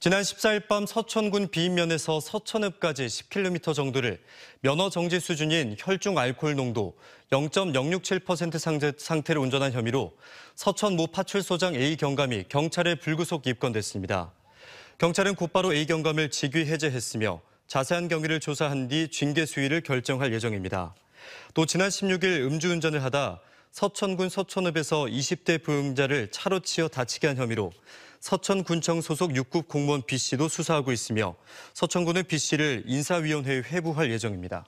지난 14일 밤 서천군 비인면에서 서천읍까지 10km 정도를 면허 정지 수준인 혈중 알코올 농도 0.067% 상태를 운전한 혐의로 서천 모 파출소장 A 경감이 경찰에 불구속 입건됐습니다. 경찰은 곧바로 A 경감을 직위 해제했으며 자세한 경위를 조사한 뒤 징계 수위를 결정할 예정입니다. 또 지난 16일 음주운전을 하다 서천군 서천읍에서 20대 부용자를 차로 치어 다치게 한 혐의로 서천군청 소속 6급 공무원 B씨도 수사하고 있으며 서천군은 B씨를 인사위원회에 회부할 예정입니다.